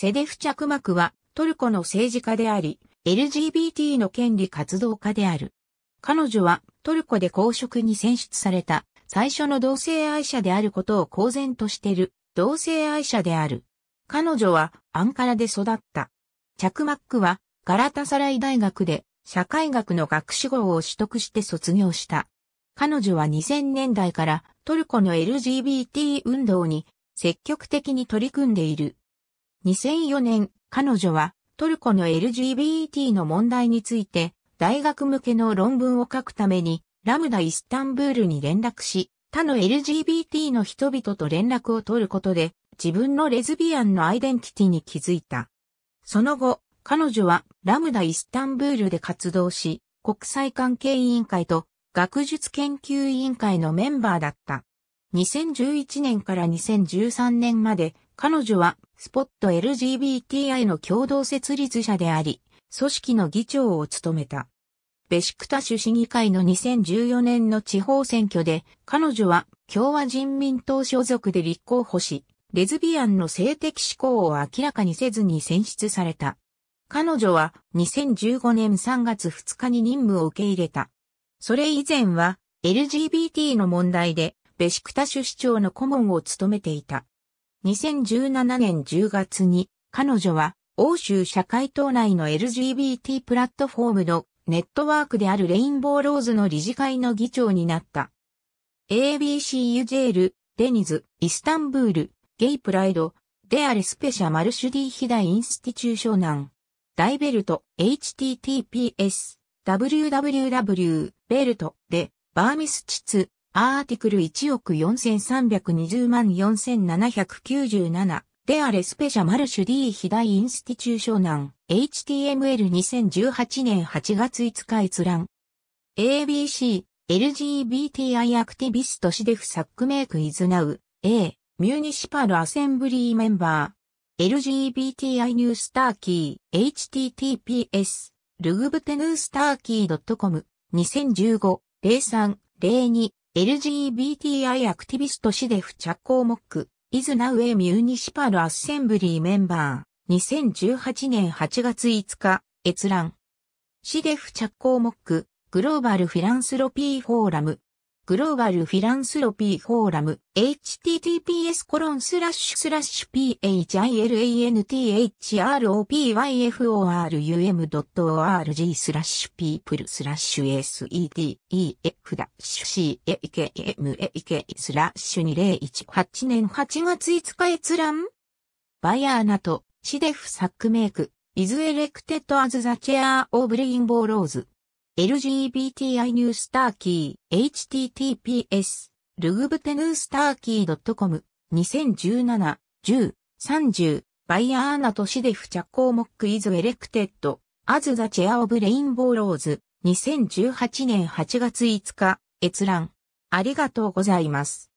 セデフ着幕はトルコの政治家であり、LGBT の権利活動家である。彼女はトルコで公職に選出された最初の同性愛者であることを公然としてる同性愛者である。彼女はアンカラで育った。着幕はガラタサライ大学で社会学の学士号を取得して卒業した。彼女は2000年代からトルコの LGBT 運動に積極的に取り組んでいる。2004年、彼女はトルコの LGBT の問題について大学向けの論文を書くためにラムダイスタンブールに連絡し、他の LGBT の人々と連絡を取ることで自分のレズビアンのアイデンティティに気づいた。その後、彼女はラムダイスタンブールで活動し、国際関係委員会と学術研究委員会のメンバーだった。2011年から2013年まで彼女は、スポット LGBTI の共同設立者であり、組織の議長を務めた。ベシクタ州市議会の2014年の地方選挙で、彼女は共和人民党所属で立候補し、レズビアンの性的指向を明らかにせずに選出された。彼女は2015年3月2日に任務を受け入れた。それ以前は LGBT の問題でベシクタ州市長の顧問を務めていた。2017年10月に彼女は欧州社会党内の LGBT プラットフォームのネットワークであるレインボーローズの理事会の議長になった。ABC ユジェール、デニズ、イスタンブール、ゲイプライド、デアレスペシャマルシュディヒダインスティチューショナン、ダイベルト、https、www、ベルト、で、バーミスチツ、アーティクル1億4320万4797であれスペシャマルシュ D ヒダインスティチューショナン HTML2018 年8月5日閲覧 ABC LGBTI アクティビストシデフサックメイクイズナウ A ミュニシパルアセンブリーメンバー LGBTI ニュースターキー HTTPS ルグブテヌースターキー .com 2015 03 02 LGBTI アクティビストシデフ着工モック、イズナウェミューニシパルアッセンブリーメンバー、2018年8月5日、閲覧。シデフ着工モック、グローバルフィランスロピーフォーラム、グローバルフィランスロピーフォーラム、https コロンスラッシュスラッシュ philanthrop.yforum.org スラッシュ people スラッシュ sedef ダッシ c a k m a k スラッシュ2018年8月5日閲覧バイアーナとシデフサックメイク、イズエレクテッドアズザチェアオブレインボーローズ。LGBTI ニュースターキー https ルグブテヌースターキー .com 2017 10 30バイアーナとシデフチャ項目イズエレクテッドアズザチェアオブレインボーローズ2018年8月5日閲覧ありがとうございます。